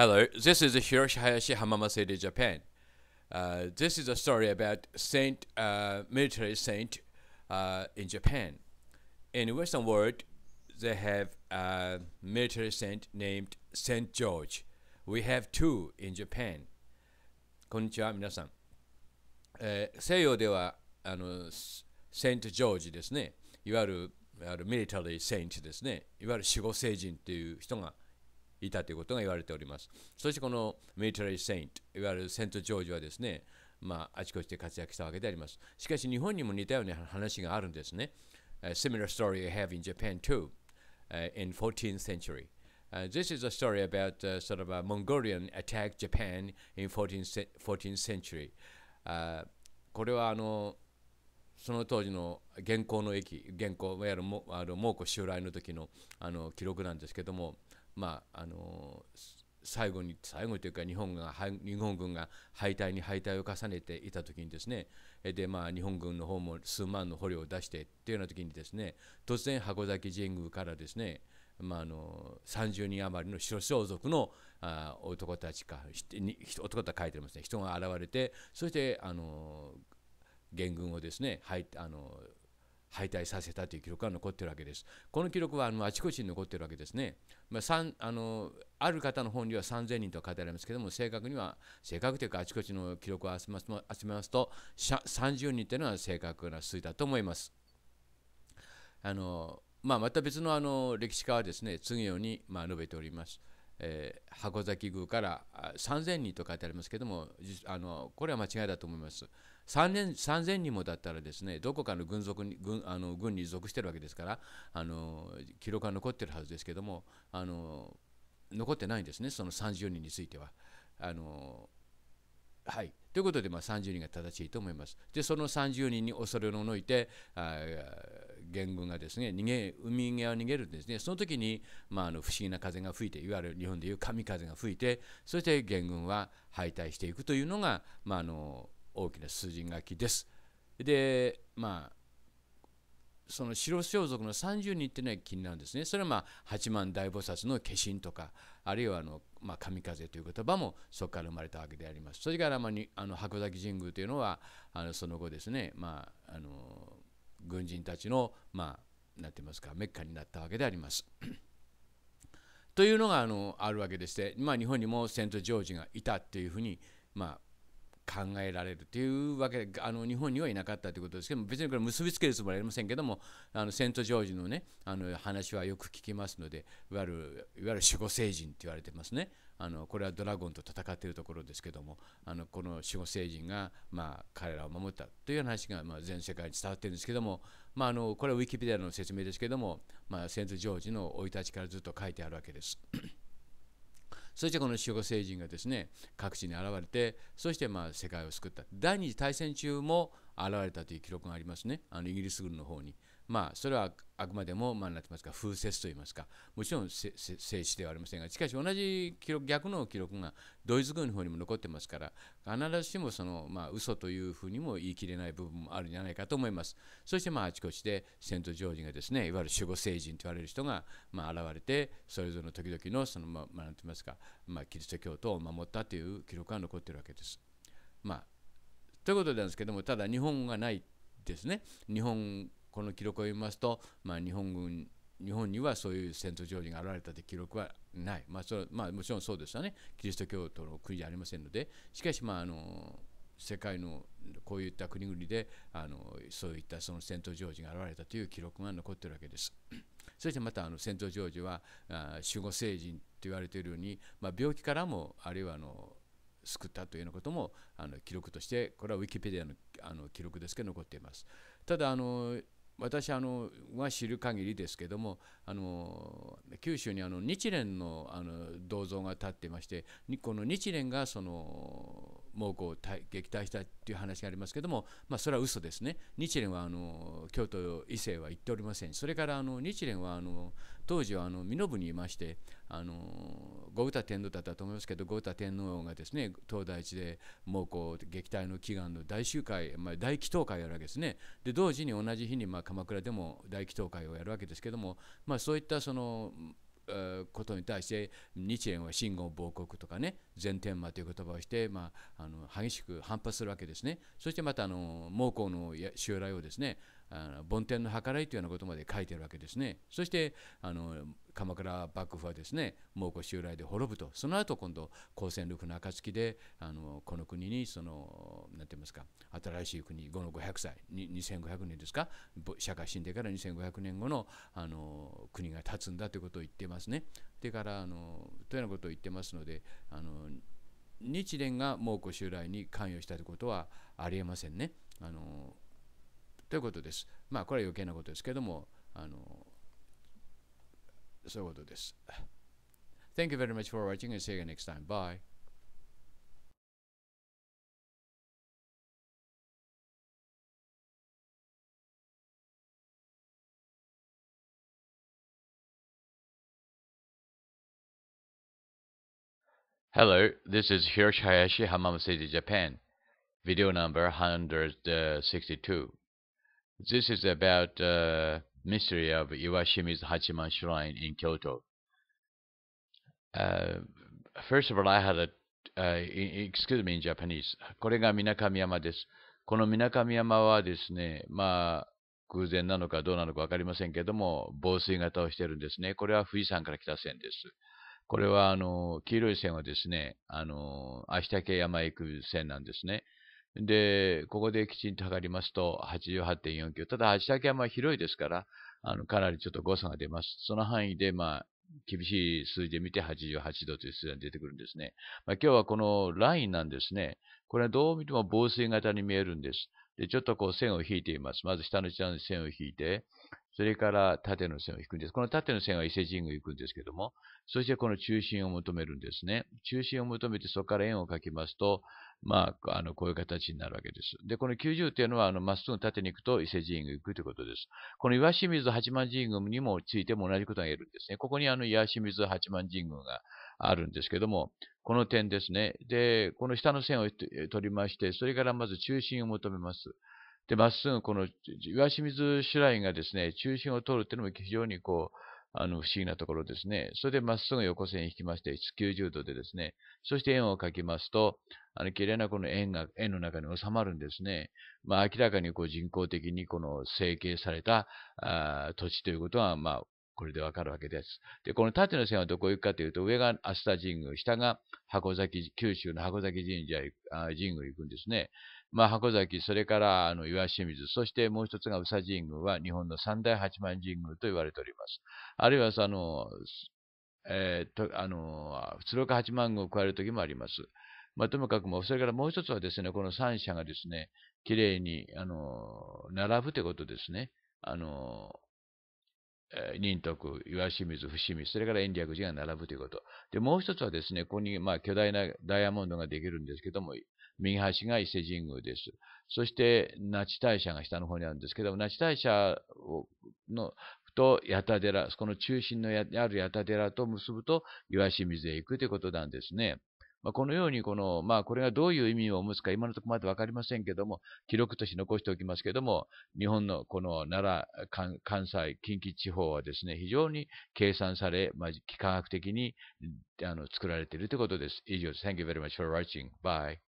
Hello, this is Hiroshi Hayashi Hamamatsu, City, Japan. Uh, this is a story about saint, uh, military saint uh, in Japan. In Western world, they have a military saint named Saint George. We have two in Japan. こんにちは、皆さん。えー、西洋ではあのセント・ジョージですね。いわゆるあのミリタリー・セントですね。いわゆる守護聖人という人がいたということが言われております。そしてこのミリタリー・セイント、いわゆるセント・ジョージはですね、まあ、あちこちで活躍したわけであります。しかし日本にも似たような話があるんですね。A、similar story you have in Japan too, uh, in 14th century. Uh, this is a story about uh, sort of a Mongolian attack Japan in 14th, 14th century. Uh, これはあのその当時の現行の駅、現行、いわゆるあの襲来の時のあの記録なんですけども、uh, まああの最後に最後というか日本が日本軍が敗退に敗退を重ねていた時にですねで、まあ、日本軍の方も数万の捕虜を出してっていうような時にですね突然箱崎神宮からですねまあ、あの30人余りの白装束のあ男たちか男とは書いてますね人が現れてそしてあの元軍をですね、はい、あの敗退させたという記録が残ってるわけです。この記録はあのあちこちに残っているわけですね。まあ、あのある方の本には3000人と書いてありますけども正確には正確というかあちこちの記録を集めます集めますと30人というのは正確な数だと思います。あのまあ、また別のあの歴史家はですね次のようにまあ述べております。えー、箱崎宮から3000人と書いてありますけどもあのこれは間違いだと思います。3000人もだったらですねどこかの軍属に軍あの軍に属してるわけですからあの記録は残ってるはずですけどもあの残ってないんですねその30人については。あのはい、ということで、まあ、30人が正しいと思います。で、その30人に恐れをのいて、あ元軍がですね、逃げ、海際を逃げるんですね。その時に、まあ、あの不思議な風が吹いて、いわゆる日本でいう神風が吹いて、そして元軍は敗退していくというのが、まあ、あの大きな数字書きです。で、まあ、その白装束の30人っていうのは気になるんですね。それはまあ八幡大菩薩の化身とか、あるいはあの、まあ、神風という言葉もそこから生まれたわけであります。それから、まあ、あの箱崎神宮というのはあのその後ですね、まあ、あの軍人たちの、まあ、なんて言いますかメッカになったわけであります。というのがあのあるわけでして、まあ、日本にもセント・ジョージがいたっていうふうに、まあ、考えられるというわけであの日本にはいなかったということですけど別にこれ結びつけるつもりはありませんけどもあのセント・ジョージのねあの話はよく聞きますのでいわゆるいわゆる守護聖人って言われてますねあのこれはドラゴンと戦っているところですけどもあのこの守護聖人が、まあ、彼らを守ったという話が、まあ、全世界に伝わってるんですけども、まあ、あのこれはウィキペディアの説明ですけども、まあ、セント・ジョージの生い立ちからずっと書いてあるわけです。そしてこの守護聖人がですね各地に現れてそしてまあ世界を救った第二次大戦中も現れたという記録がありますねあのイギリス軍の方にまあ、それはあくまでも、まあ、なってますか風説といいますかもちろん静止ではありませんがしかし同じ記録逆の記録がドイツ軍の方にも残ってますから必ずしもその、まあ嘘というふうにも言い切れない部分もあるんじゃないかと思いますそして、まあ、あちこちでセント・ジョージがですねいわゆる守護聖人と言われる人が、まあ、現れてそれぞれの時々のその、まあ、まあ、なんて言いますか、まあ、キリスト教徒を守ったという記録が残っているわけです。まあ、ということなんですけどもただ日本がないですね日本この記録を見ますと、まあ、日本軍日本にはそういう戦闘ト・ジが現れたという記録はない、まあそれまあ、もちろんそうですよね、キリスト教徒の国じゃありませんので、しかし、まあ、あの世界のこういった国々であのそういったその戦闘ト・ジが現れたという記録が残っているわけです。そしてまたあの戦闘ト・ジはあ守護聖人と言われているように、まあ、病気からもあるいはあの救ったというようなこともあの記録としてこれはウィキペディアのあの記録ですけど残っています。ただあの私あのは知る限りですけどもあの九州にあの日蓮のあの銅像が建ってましてこの日蓮がそのうこう撃退したという話がありますけども、まあ、それは嘘ですね日蓮はあの京都伊勢は行っておりませんそれからあの日蓮はあの当時はあの身延にいましてあの五歌天皇だったと思いますけど五歌天皇がですね東大寺で猛攻撃退の祈願の大集会、まあ、大祈祷会をやるわけですねで同時に同じ日にまあ鎌倉でも大祈祷会をやるわけですけども、まあ、そういったそのことに対して日蓮は信号亡国とかね全天魔という言葉をして、まあ、あの激しく反発するわけですねそしてまたあの猛攻の襲来をですねあの梵天の計らいというようなことまで書いてるわけですねそしてあの鎌倉幕府はですね蒙古襲来で滅ぶとその後今度公戦力の暁であのこの国にその何て言いますか新しい国後の500歳2500年ですか社会死んでから2500年後のあの国が立つんだということを言ってますね。でからあのというようなことを言ってますのであの日蓮が蒙古襲来に関与したということはありえませんね。あのということです。まあこれは余計なことですけどもあの so we'll do this thank you very much for watching and see you next time bye Hello, this is Hiroshi Hayashi, Hamam City, Japan. Video number 162. This is about uh mystery of i w a s h i m i z h a c h i m a Shrine in Kyoto. Uh, first of all, I had a, uh, excuse me in Japanese. これが水上山です。この水上山はですね、まあ、偶然なのかどうなのかわかりませんけども、防水型をしてるんですね。これは富士山から来た線です。これは、あの、黄色い線はですね、あの、足竹山へ行く線なんですね。で、ここできちんと測りますと88.49。ただ足先はまあ広いですから、あの、かなりちょっと誤差が出ます。その範囲で、まあ、厳しい数字で見て88度という数字が出てくるんですね。まあ、今日はこのラインなんですね。これはどう見ても防水型に見えるんです。で、ちょっとこう線を引いています。まず下の下の線を引いて、それから縦の線を引くんです。この縦の線は伊勢神宮行くんですけども、そしてこの中心を求めるんですね。中心を求めてそこから円を描きますと、まあ、あの、こういう形になるわけです。で、この90というのは、あの、まっすぐ縦に行くと伊勢神宮行くということです。この岩清水八幡神宮にもついても同じことが言えるんですね。ここにあの、岩清水八幡神宮があるんですけども、この点ですね。で、この下の線を取りまして、それからまず中心を求めます。で、まっすぐこの岩清水主来がですね、中心を取るというのも非常にこう、あの、不思議なところですね。それでまっすぐ横線引きまして、90度でですね、そして円を描きますと、あの、綺麗なこの円が、円の中に収まるんですね。まあ、明らかにこう人工的にこの成形された、あ土地ということは、まあ、これでわかるわけです。で、この縦の線はどこ行くかというと、上が熱田神宮、下が箱崎、九州の箱崎神社、神宮行くんですね。まあ、箱崎、それからあの岩清水、そしてもう一つが宇佐神宮は日本の三大八幡神宮と言われております。あるいはその、えー、とあの鶴岡八幡宮を加える時もあります。まあ、ともかくも、それからもう一つはですね、この三社がですね、きれいにあの並ぶということですね。あの仁徳、岩清水、伏見、それから延暦寺が並ぶということ。で、もう一つはですね、ここに、まあ、巨大なダイヤモンドができるんですけども、右端が伊勢神宮です。そして、那智大社が下の方にあるんですけども、那智大社の、と八田寺、この中心のある八田寺と結ぶと、岩清水へ行くということなんですね。まあ、このようにこの、まあ、これがどういう意味を持つか、今のところまで分かりませんけども、記録として残しておきますけども、日本のこの奈良、関西、近畿地方はですね、非常に計算され、まあ、幾何学的にあの作られているということです。以上です。Thank you very much for watching. Bye.